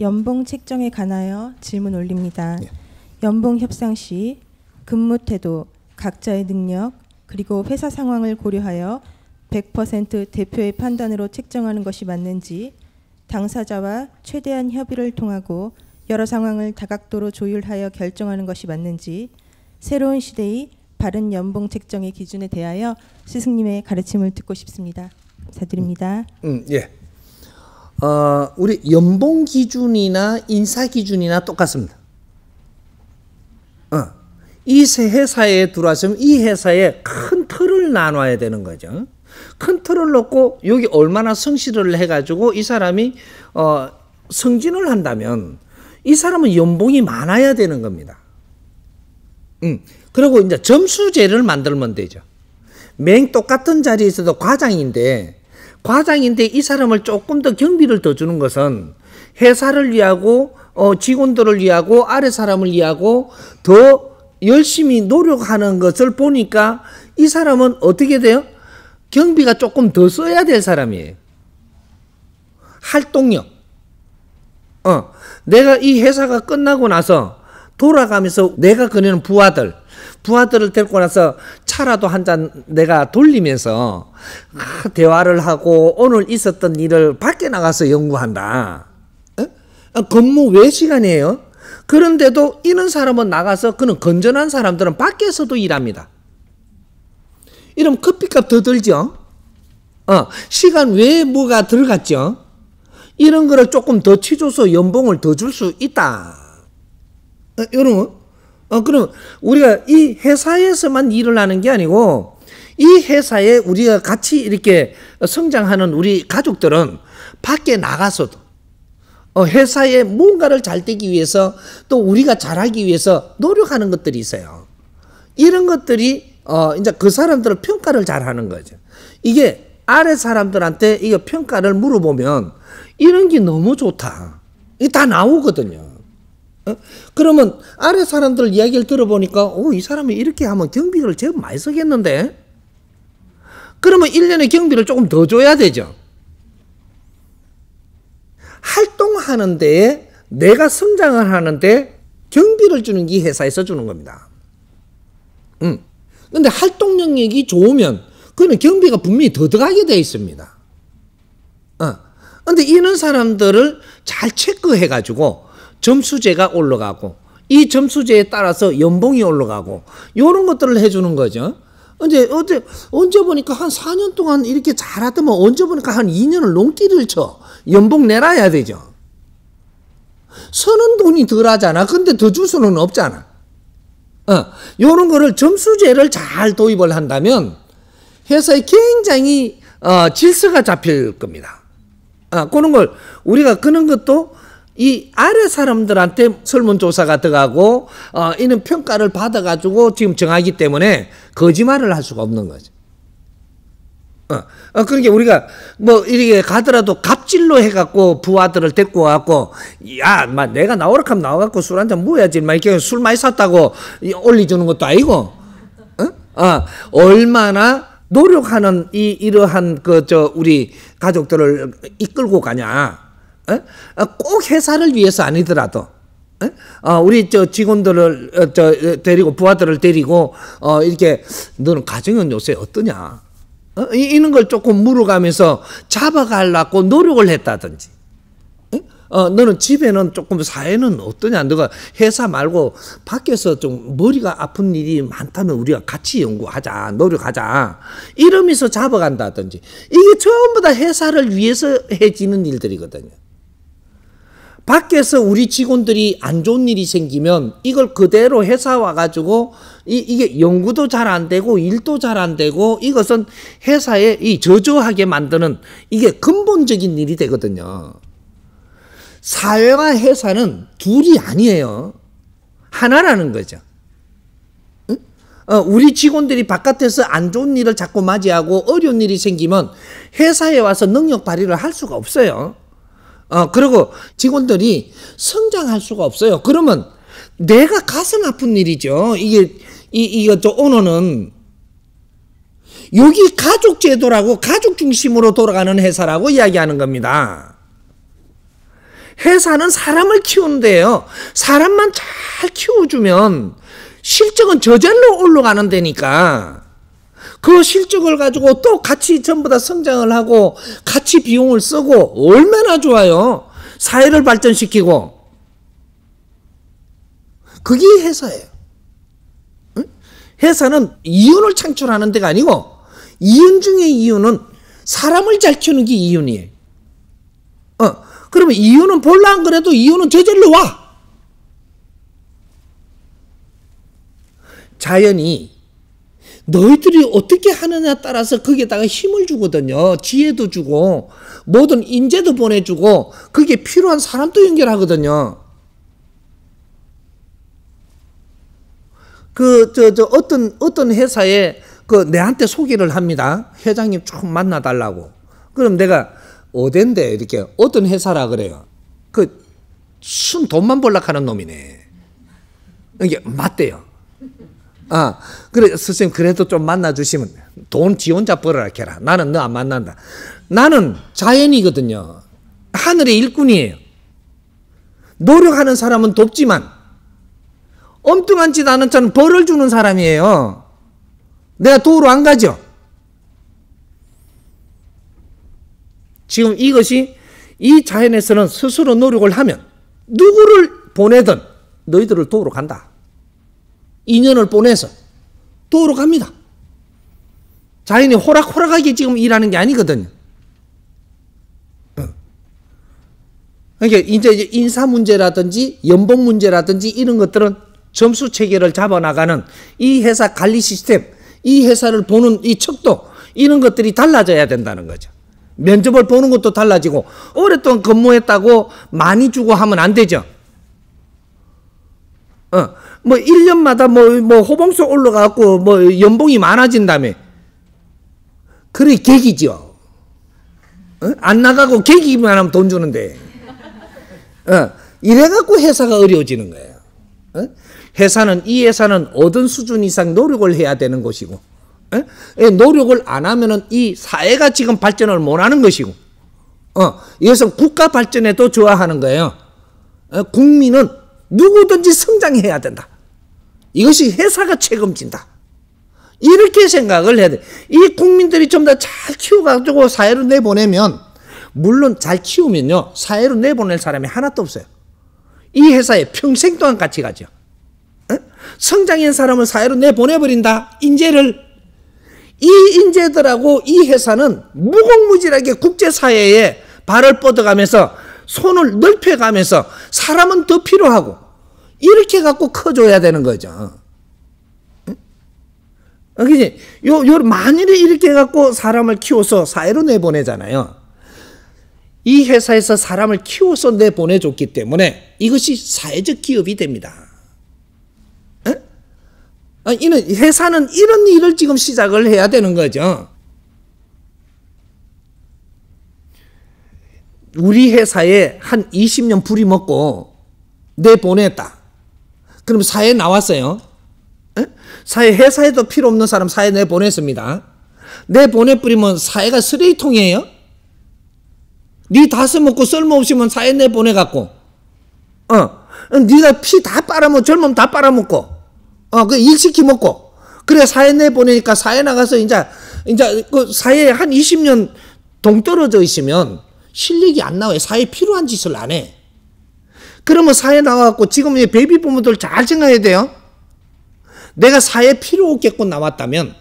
연봉 책정에 관하여 질문 올립니다. 예. 연봉 협상 시 근무 태도, 각자의 능력, 그리고 회사 상황을 고려하여 100% 대표의 판단으로 책정하는 것이 맞는지 당사자와 최대한 협의를 통하고 여러 상황을 다각도로 조율하여 결정하는 것이 맞는지 새로운 시대의 바른 연봉 책정의 기준에 대하여 스승님의 가르침을 듣고 싶습니다. 음, 사드립니다. 음, 예. 어, 우리 연봉 기준이나 인사 기준이나 똑같습니다. 어, 이 회사에 들어왔으면 이 회사에 큰 틀을 나눠야 되는 거죠. 큰 틀을 놓고 여기 얼마나 성실을 해가지고 이 사람이 어, 성진을 한다면 이 사람은 연봉이 많아야 되는 겁니다. 음, 그리고 이제 점수제를 만들면 되죠. 맹 똑같은 자리에서도 과장인데 과장인데 이 사람을 조금 더 경비를 더 주는 것은 회사를 위하고 어, 직원들을 위하고 아래 사람을 위하고 더 열심히 노력하는 것을 보니까 이 사람은 어떻게 돼요? 경비가 조금 더 써야 될 사람이에요. 활동력. 어, 내가 이 회사가 끝나고 나서 돌아가면서 내가 그리는 부하들, 부하들을 데리고 나서 차라도 한잔 내가 돌리면서 아, 대화를 하고 오늘 있었던 일을 밖에 나가서 연구한다. 에? 아, 근무 외 시간이에요. 그런데도 이런 사람은 나가서 그는 건전한 사람들은 밖에서도 일합니다. 이러면 커피값 더 들죠? 어, 시간 외에 뭐가 들어갔죠? 이런 거를 조금 더 치줘서 연봉을 더 줄 수 있다. 어, 이런 거. 어, 그럼 우리가 이 회사에서만 일을 하는 게 아니고 이 회사에 우리가 같이 이렇게 성장하는 우리 가족들은 밖에 나가서도 어, 회사에 뭔가를 잘 되기 위해서 또 우리가 잘하기 위해서 노력하는 것들이 있어요. 이런 것들이 어, 이제 그 사람들을 평가를 잘 하는 거죠. 이게 아래 사람들한테 이거 평가를 물어보면 이런 게 너무 좋다. 이게 다 나오거든요. 어? 그러면 아래 사람들 이야기를 들어보니까 오이 사람이 이렇게 하면 경비를 제일 많이 쓰겠는데 그러면 1년에 경비를 조금 더 줘야 되죠. 활동하는데 내가 성장을 하는데 경비를 주는 게 회사에서 주는 겁니다. 음. 근데 활동 영역이 좋으면 그는 경비가 분명히 더 들어가게 되어 있습니다. 어. 근데 이런 사람들을 잘 체크해 가지고 점수제가 올라가고 이 점수제에 따라서 연봉이 올라가고 요런 것들을 해주는 거죠. 언제 언제 언제 보니까 한 4년 동안 이렇게 잘하더만 언제 보니까 한 2년을 농띠를 쳐 연봉 내놔야 되죠. 서는 돈이 덜 하잖아. 근데 더 줄 수는 없잖아. 어, 요런 거를 점수제를 잘 도입을 한다면 회사에 굉장히 어, 질서가 잡힐 겁니다. 아, 그런 걸 우리가 그런 것도 이 아래 사람들한테 설문조사가 들어가고 어, 이는 평가를 받아가지고 지금 정하기 때문에 거짓말을 할 수가 없는 거죠. 어, 어 그러니까 우리가 뭐 이렇게 가더라도 갑질로 해갖고 부하들을 데리고 와갖고 야, 막 내가 나오라 하면 나와갖고 술 한잔 먹어야지. 막 이렇게 술 많이 샀다고 올리주는 것도 아니고, 어? 어 얼마나 노력하는 이 이러한 그저 우리 가족들을 이끌고 가냐. 어? 어, 꼭 회사를 위해서 아니더라도 어? 우리 저 직원들을 저 데리고 부하들을 데리고 이렇게 너는 가정은 요새 어떠냐 이런 걸 조금 물어가면서 잡아가려고 노력을 했다든지 너는 집에는 조금 사회는 어떠냐 너가 회사 말고 밖에서 좀 머리가 아픈 일이 많다면 우리가 같이 연구하자 노력하자 이러면서 잡아간다든지 이게 전부 다 회사를 위해서 해지는 일들이거든요 밖에서 우리 직원들이 안 좋은 일이 생기면 이걸 그대로 회사 와가지고 이, 이게 연구도 잘 안 되고 일도 잘 안 되고 이것은 회사에 이 저조하게 만드는 이게 근본적인 일이 되거든요. 사회와 회사는 둘이 아니에요. 하나라는 거죠. 어, 우리 직원들이 바깥에서 안 좋은 일을 자꾸 맞이하고 어려운 일이 생기면 회사에 와서 능력 발휘를 할 수가 없어요. 어, 그리고 직원들이 성장할 수가 없어요. 그러면 내가 가슴 아픈 일이죠. 이게, 이, 이것도 언어는 여기 가족 제도라고 가족 중심으로 돌아가는 회사라고 이야기하는 겁니다. 회사는 사람을 키우는데요. 사람만 잘 키워주면 실적은 저절로 올라가는 데니까 그 실적을 가지고 또 같이 전부 다 성장을 하고 같이 비용을 쓰고 얼마나 좋아요. 사회를 발전시키고. 그게 회사예요. 회사는 이윤을 창출하는 데가 아니고 이윤 중에 이윤은 사람을 잘 키우는 게 이윤이에요. 어, 그러면 이윤은 볼라 안 그래도 이윤은 저절로 와. 자연이 너희들이 어떻게 하느냐 따라서 거기에다가 힘을 주거든요. 지혜도 주고 모든 인재도 보내주고 그게 필요한 사람도 연결하거든요. 그 저 저 어떤 어떤 회사에 그 내한테 소개를 합니다. 회장님 좀 만나달라고. 그럼 내가 어덴데 이렇게 어떤 회사라 그래요. 그순 돈만 벌락하는 놈이네. 이게 맞대요. 아, 그래, 스님 그래도 좀 만나주시면 돈지 혼자 벌어라, 캐라. 나는 너 안 만난다. 나는 자연이거든요. 하늘의 일꾼이에요. 노력하는 사람은 돕지만, 엉뚱한 짓 하는 저는 벌을 주는 사람이에요. 내가 도우러 안 가죠? 지금 이것이 이 자연에서는 스스로 노력을 하면 누구를 보내든 너희들을 도우러 간다. 인연을 보내서 도로 갑니다. 자연이 호락호락하게 지금 일하는 게 아니거든요. 어. 그러니까 이제 인사 문제라든지 연봉 문제라든지 이런 것들은 점수 체계를 잡아나가는 이 회사 관리 시스템, 이 회사를 보는 이 척도 이런 것들이 달라져야 된다는 거죠. 면접을 보는 것도 달라지고 오랫동안 근무했다고 많이 주고 하면 안 되죠. 어, 뭐 1년마다 뭐, 뭐 호봉수 올라가고 뭐 연봉이 많아진다며. 그래, 계기죠 어? 안 나가고 계기만 하면 돈 주는데. 어. 이래갖고 회사가 어려워지는 거예요. 어? 회사는, 이 회사는 얻은 수준 이상 노력을 해야 되는 것이고, 어? 예, 노력을 안 하면은 이 사회가 지금 발전을 못 하는 것이고, 어, 이것은 국가 발전에도 좋아하는 거예요. 어? 국민은 누구든지 성장해야 된다. 이것이 회사가 책임진다. 이렇게 생각을 해야 돼. 이 국민들이 좀 더 잘 키워가지고 사회로 내보내면, 물론 잘 키우면요, 사회로 내보낼 사람이 하나도 없어요. 이 회사에 평생 동안 같이 가죠. 성장인 사람을 사회로 내보내버린다. 인재를. 이 인재들하고 이 회사는 무공무질하게 국제사회에 발을 뻗어가면서 손을 넓혀가면서 사람은 더 필요하고 이렇게 갖고 커줘야 되는 거죠. 응? 어, 그지? 요, 요, 만일에 이렇게 갖고 사람을 키워서 사회로 내보내잖아요. 이 회사에서 사람을 키워서 내보내줬기 때문에 이것이 사회적 기업이 됩니다. 응? 어, 이는 회사는 이런 일을 지금 시작을 해야 되는 거죠. 우리 회사에 한 20년 부리먹고 내보냈다. 그럼 사회 나왔어요. 사회 회사에도 필요 없는 사람 사회 내 보냈습니다. 내 보내버리면 사회가 쓰레기통이에요. 네다 써먹고 쓸모없으면 사회 내 보내갖고, 어, 네가 피 다 빨아먹, 젊음 다 빨아먹고, 어, 그 일시키 먹고, 그래 사회 내 보내니까 사회 나가서 이제 이제 그 사회 한 20년 동떨어져 있으면 실력이 안 나와요. 사회 필요한 짓을 안 해. 그러면 사회 나와갖고 지금 이 베이비 부모들 잘 생각해야 돼요. 내가 사회 필요 없겠고 나왔다면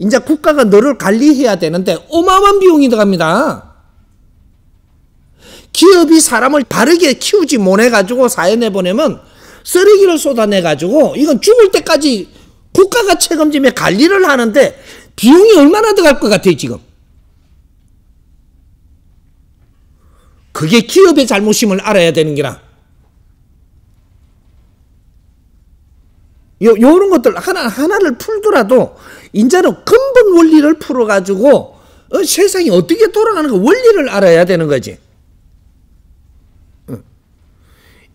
이제 국가가 너를 관리해야 되는데 어마어마한 비용이 들어갑니다. 기업이 사람을 바르게 키우지 못해가지고 사회 내보내면 쓰레기를 쏟아내가지고 이건 죽을 때까지 국가가 책임지며 관리를 하는데 비용이 얼마나 들어갈 것 같아요 지금. 그게 기업의 잘못임을 알아야 되는 게라. 요, 요런 것들 하나, 하나를 풀더라도, 인자는 근본 원리를 풀어가지고, 어, 세상이 어떻게 돌아가는 가 원리를 알아야 되는 거지.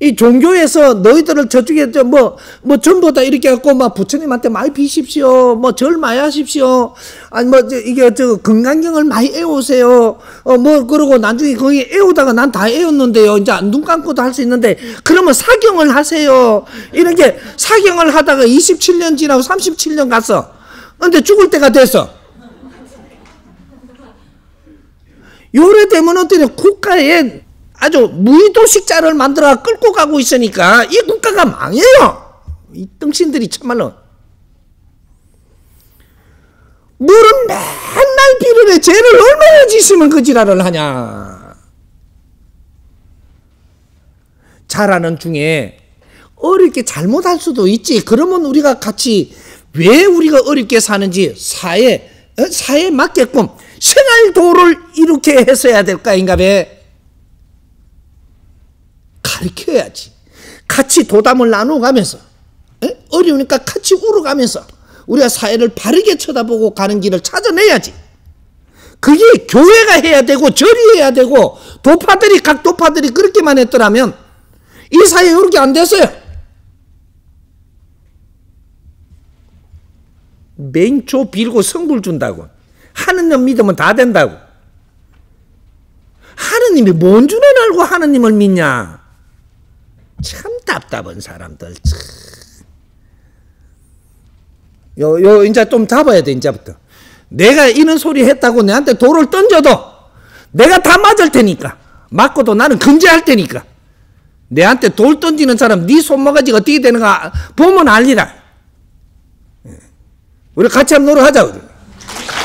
이 종교에서 너희들을 저쪽에 뭐뭐 뭐 전부 다 이렇게 갖고 막 부처님한테 많이 비십시오. 뭐 절 많이 하십시오. 아니 뭐 저, 이게 저 건강경을 많이 애우세요. 어뭐 그러고 나중에 거기 애우다가 난 다 애웠는데요. 이제 눈 감고도 할 수 있는데 그러면 사경을 하세요. 이런 게 사경을 하다가 27년 지나고 37년 갔어. 근데 죽을 때가 됐어. 요래 되면 어때요? 국가에 아주 무의도식자를 만들어 끌고 가고 있으니까 이 국가가 망해요. 이 뜸신들이 참말로. 물은 맨날 비를 해. 죄를 얼마나 짓으면 그 지랄을 하냐. 자라는 중에 어렵게 잘못할 수도 있지. 그러면 우리가 같이 왜 우리가 어렵게 사는지 사회, 어? 사회에 맞게끔 생활도를 이렇게 했어야 될까인가 봐. 가르쳐야지. 같이 도담을 나누가면서 어 어려우니까 같이 울어가면서 우리가 사회를 바르게 쳐다보고 가는 길을 찾아내야지. 그게 교회가 해야 되고 절이 해야 되고 도파들이 각 도파들이 그렇게만 했더라면 이 사회 이렇게 안 됐어요. 맹초 빌고 성불 준다고 하느님 믿으면 다 된다고 하느님이 뭔주을 알고 하느님을 믿냐? 참 답답한 사람들. 참. 요, 요, 이제 좀 잡아야 돼, 이제부터. 내가 이런 소리 했다고 내한테 돌을 던져도 내가 다 맞을 테니까. 맞고도 나는 금지할 테니까. 내한테 돌 던지는 사람 네 손모가지가 어떻게 되는가 보면 알리라. 예. 우리 같이 한번 노력하자. 우리.